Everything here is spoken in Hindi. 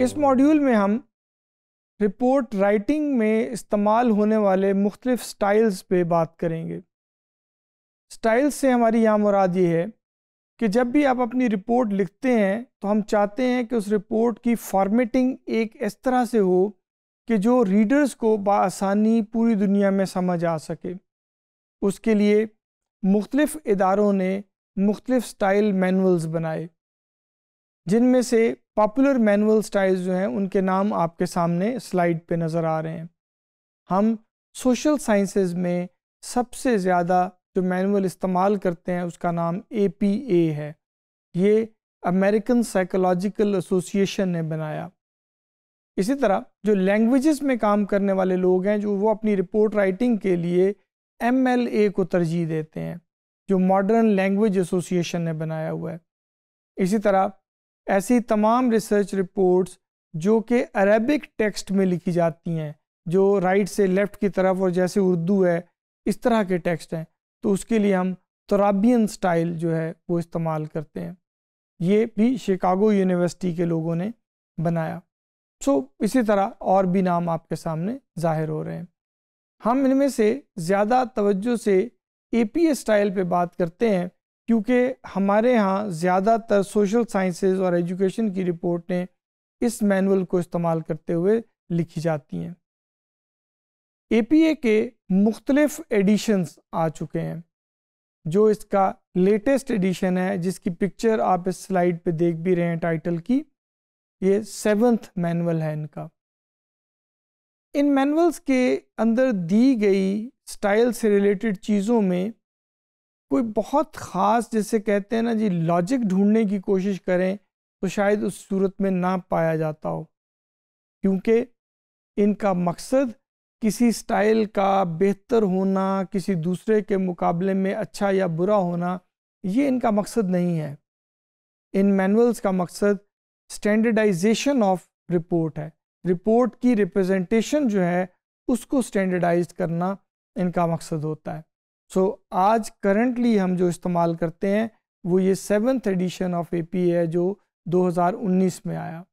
इस मॉड्यूल में हम रिपोर्ट राइटिंग में इस्तेमाल होने वाले मुख्तलिफ स्टाइल्स पे बात करेंगे स्टाइल्स से हमारी यहाँ मुराद ये है कि जब भी आप अपनी रिपोर्ट लिखते हैं तो हम चाहते हैं कि उस रिपोर्ट की फॉर्मेटिंग एक इस तरह से हो कि जो रीडर्स को बसानी पूरी दुनिया में समझ आ सके उसके लिए मुख्तलिफ़ इदारों ने मुख्तलिफ़ स्टाइल मैनुअल्स बनाए जिनमें से पॉपुलर मैनुअल स्टाइल्स जो हैं उनके नाम आपके सामने स्लाइड पे नज़र आ रहे हैं हम सोशल साइंसेज में सबसे ज़्यादा जो मैनुअल इस्तेमाल करते हैं उसका नाम ए पी ए है ये अमेरिकन साइकोलॉजिकल एसोसिएशन ने बनाया इसी तरह जो लैंग्वेजेस में काम करने वाले लोग हैं जो वो अपनी रिपोर्ट राइटिंग के लिए एम एल ए को तरजीह देते हैं जो मॉडर्न लैंग्वेज एसोसिएशन ने बनाया हुआ है इसी तरह ऐसी तमाम रिसर्च रिपोर्ट्स जो कि अरबिक टेक्स्ट में लिखी जाती हैं जो राइट से लेफ़्ट की तरफ और जैसे उर्दू है इस तरह के टेक्स्ट हैं तो उसके लिए हम तराबियन स्टाइल जो है वो इस्तेमाल करते हैं ये भी शिकागो यूनिवर्सिटी के लोगों ने बनाया सो इसी तरह और भी नाम आपके सामने ज़ाहिर हो रहे हैं हम इनमें से ज़्यादा तवज्जो से ए पी स्टाइल पर बात करते हैं क्योंकि हमारे यहाँ ज़्यादातर सोशल साइंसेज और एजुकेशन की रिपोर्टें इस मैनुअल को इस्तेमाल करते हुए लिखी जाती हैं ए के मुख्तलिफ एडिशन्स आ चुके हैं जो इसका लेटेस्ट एडिशन है जिसकी पिक्चर आप इस स्लाइड पे देख भी रहे हैं टाइटल की ये सेवन्थ मैनुअल है इनका इन मैनुअल्स के अंदर दी गई स्टाइल से रिलेटेड चीज़ों में कोई बहुत ख़ास जैसे कहते हैं ना जी लॉजिक ढूंढने की कोशिश करें तो शायद उस सूरत में ना पाया जाता हो क्योंकि इनका मकसद किसी स्टाइल का बेहतर होना किसी दूसरे के मुकाबले में अच्छा या बुरा होना ये इनका मकसद नहीं है इन मैनुअल्स का मकसद स्टैंडर्डाइजेशन ऑफ रिपोर्ट है रिपोर्ट की रिप्रेजेंटेशन जो है उसको स्टैंडर्डाइज करना इनका मकसद होता है सो so, आज करंटली हम जो इस्तेमाल करते हैं वो ये सेवन्थ एडिशन ऑफ ए है जो 2019 में आया